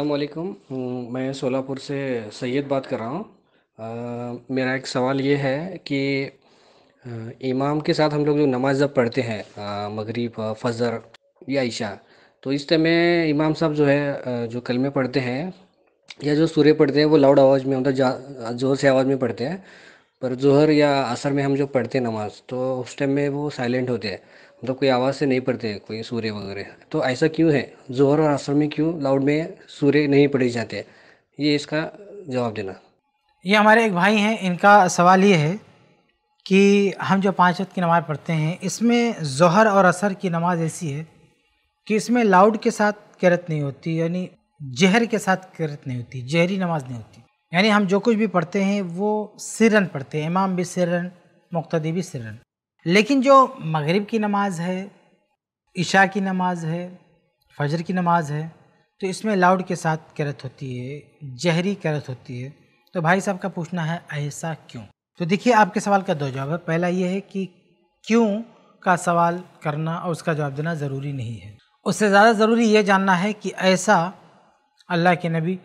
अल्लाम मैं सोलापुर से सैयद बात कर रहा हूँ मेरा एक सवाल ये है कि इमाम के साथ हम लोग जो नमाज जब पढ़ते हैं मगरिब फजर या ईशा तो इस टाइम में इमाम साहब जो है जो कलमे पढ़ते हैं या जो सूर्य पढ़ते हैं वो लाउड आवाज़ में मतलब ज़ोर से आवाज़ में पढ़ते हैं पर जोहर या असर में हम जो पढ़ते हैं नमाज तो उस टाइम में वो साइलेंट होते हैं मतलब कोई आवाज़ से नहीं पढ़ते कोई सूर्य वगैरह तो ऐसा क्यों है जोहर और असर में क्यों लाउड में सूर्य नहीं पढ़े जाते ये इसका जवाब देना ये हमारे एक भाई हैं इनका सवाल ये है कि हम जो पाँच वक्त की नमाज़ पढ़ते हैं इसमें जहर और असर की नमाज़ ऐसी है कि इसमें लाउड के साथ करत नहीं होती यानी जहर के साथ करत नहीं होती जहरी नमाज नहीं होती यानी हम जो कुछ भी पढ़ते हैं वो सिरन पढ़ते हैं इमाम भी सिरन मुख्तदी भी सिरन लेकिन जो मगरिब की नमाज़ है ईशा की नमाज़ है फजर की नमाज़ है तो इसमें लाउड के साथ करत होती है जहरी करत होती है तो भाई साहब का पूछना है ऐसा क्यों तो देखिए आपके सवाल का दो जवाब है पहला ये है कि क्यों का सवाल करना और उसका जवाब देना ज़रूरी नहीं है उससे ज़्यादा ज़रूरी ये जानना है कि ऐसा अल्लाह के नबी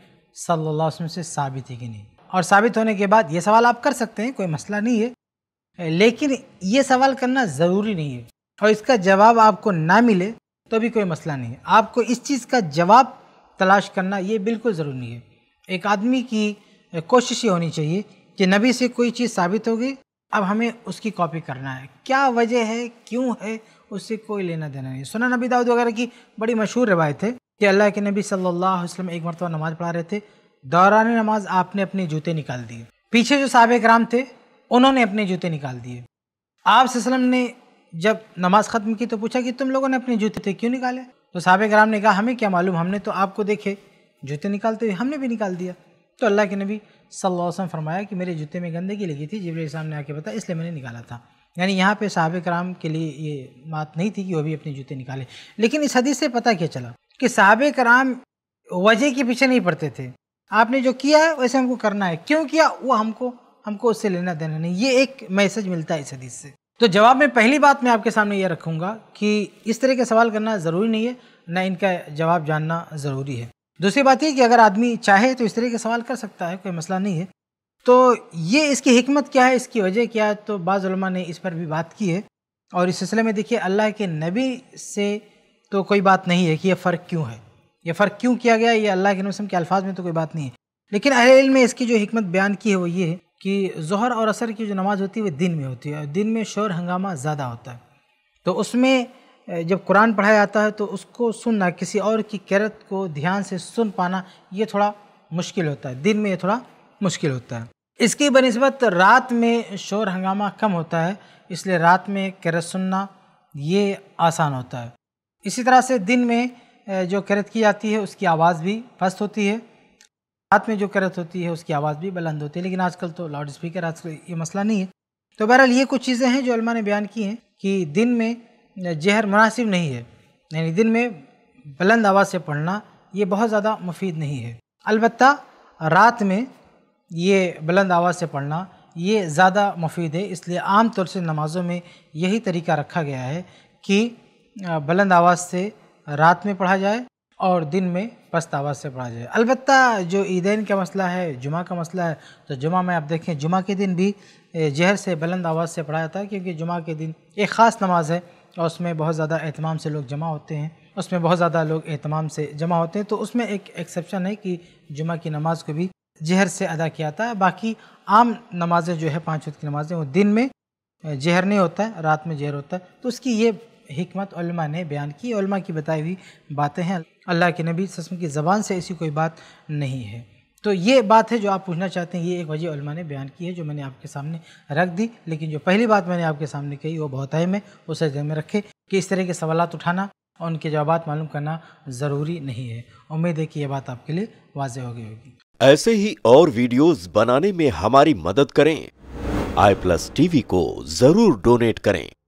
सल्लल्लाहु अलैहि वसल्लम से साबित है कि नहीं और साबित होने के बाद ये सवाल आप कर सकते हैं कोई मसला नहीं है लेकिन ये सवाल करना ज़रूरी नहीं है और इसका जवाब आपको ना मिले तो भी कोई मसला नहीं है आपको इस चीज़ का जवाब तलाश करना ये बिल्कुल ज़रूरी नहीं है एक आदमी की कोशिश ये होनी चाहिए कि नबी से कोई चीज़ साबित होगी अब हमें उसकी कॉपी करना है क्या वजह है क्यों है उससे कोई लेना देना नहीं सुना नबी दाऊद वगैरह की बड़ी मशहूर रवायत है कि अल्लाह के नबी सल्लल्लाहु अलैहि वसल्लम एक मरतबा नमाज़ पढ़ा रहे थे दौरान नमाज आपने अपने जूते निकाल दिए पीछे जो साहब कराम थे उन्होंने अपने जूते निकाल दिए आप वसलम ने जब नमाज ख़त्म की तो पूछा कि तुम लोगों ने अपने जूते थे क्यों निकाले तो साहब कराम ने कहा हमें क्या मालूम हमने तो आपको देखे जूते निकालते हुए हमने भी निकाल दिया तो अल्लाह के नबी सल्लल्लाहु फरमाया कि मेरे जूते में गंदगी लगी थी जबरी इस्लाम ने आके बताया इसलिए मैंने निकाला था यानी यहाँ पे साहब कराम के लिए ये बात नहीं थी कि वो भी अपने जूते निकाले लेकिन इस हदीस से पता क्या चला कि साहब कराम वजह के पीछे नहीं पड़ते थे आपने जो किया है वैसे हमको करना है क्यों किया वो हमको हमको उससे लेना देना नहीं ये एक मैसेज मिलता है इस हदीस से तो जवाब में पहली बात मैं आपके सामने ये रखूँगा कि इस तरह के सवाल करना ज़रूरी नहीं है ना इनका जवाब जानना ज़रूरी है दूसरी बात यह कि अगर आदमी चाहे तो इस तरह के सवाल कर सकता है कोई मसला नहीं है तो ये इसकी हमत क्या है इसकी वजह क्या है तो बाज़ा ने इस पर भी बात की है और इस सिलसिले में देखिए अल्लाह के नबी से तो कोई बात नहीं है कि यह फ़र्क क्यों है यह फ़र्क क्यों किया गया ये अल्लाह के नबी के अल्फाज में तो कोई बात नहीं है लेकिन अहल में इसकी जो हमत बयान की है वो ये है कि जहर और असर की जो नमाज़ होती है वह दिन में होती है और दिन में शोर हंगामा ज़्यादा होता है तो उसमें जब कुरान पढ़ाया जाता है तो उसको सुनना किसी और की कैरत को ध्यान से सुन पाना ये थोड़ा मुश्किल होता है दिन में ये थोड़ा मुश्किल होता है इसकी बनस्बत रात में शोर हंगामा कम होता है इसलिए रात में कैरत सुनना ये आसान होता है इसी तरह से दिन में जो कैरत की जाती है उसकी आवाज़ भी फस्त होती है रात में जो करत होती है उसकी आवाज़ भी बुलंद होती है लेकिन आजकल तो लाउड स्पीकर आजकल ये मसला नहीं है तो बहरहाल ये कुछ चीज़ें हैं जो अलमा ने बयान की हैं कि दिन में जहर मुनासिब नहीं है यानी दिन में बुलंद आवाज़ से पढ़ना ये बहुत ज़्यादा मुफीद नहीं है अलबत् रात में ये बुलंद आवाज़ से पढ़ना ये ज़्यादा मुफीद है इसलिए आम तौर से नमाज़ों में यही तरीका रखा गया है कि बुलंद आवाज़ से रात में पढ़ा जाए और दिन में पछतावा से पढ़ा जाए अलबत् जो ईदेन का मसला है जुमा का मसला है तो जुमा में आप देखें जुमा के दिन भी जहर से बुलंद आवाज़ से पढ़ा जाता है क्योंकि जुमा के दिन एक ख़ास नमाज है और उसमें बहुत ज़्यादा अहतमाम से लोग जमा होते हैं उसमें बहुत ज़्यादा लोग अहतमाम से जमा होते हैं तो उसमें एक एक्सेप्शन है कि जुमा की नमाज को भी जहर से अदा किया जाता है बाकी आम नमाजें जो है पाँच वक्त की नमाजें वो दिन में जहर नहीं होता है रात में जहर होता है तो उसकी ये हमत ने बयान की की बताई हुई बातें हैं अल्लाह के नबी सस्म की ज़बान से ऐसी कोई बात नहीं है तो ये बात है जो आप पूछना चाहते हैं ये एक वजह ने बयान की है जो मैंने आपके सामने रख दी लेकिन जो पहली बात मैंने आपके सामने कही वो बहुत अहम है उसे जहन में रखें कि इस तरह के सवाल उठाना और उनके जवाब मालूम करना ज़रूरी नहीं है उम्मीद है कि यह बात आपके लिए वाजह हो गई होगी ऐसे ही और वीडियोस बनाने में हमारी मदद करें आई प्लस टीवी को जरूर डोनेट करें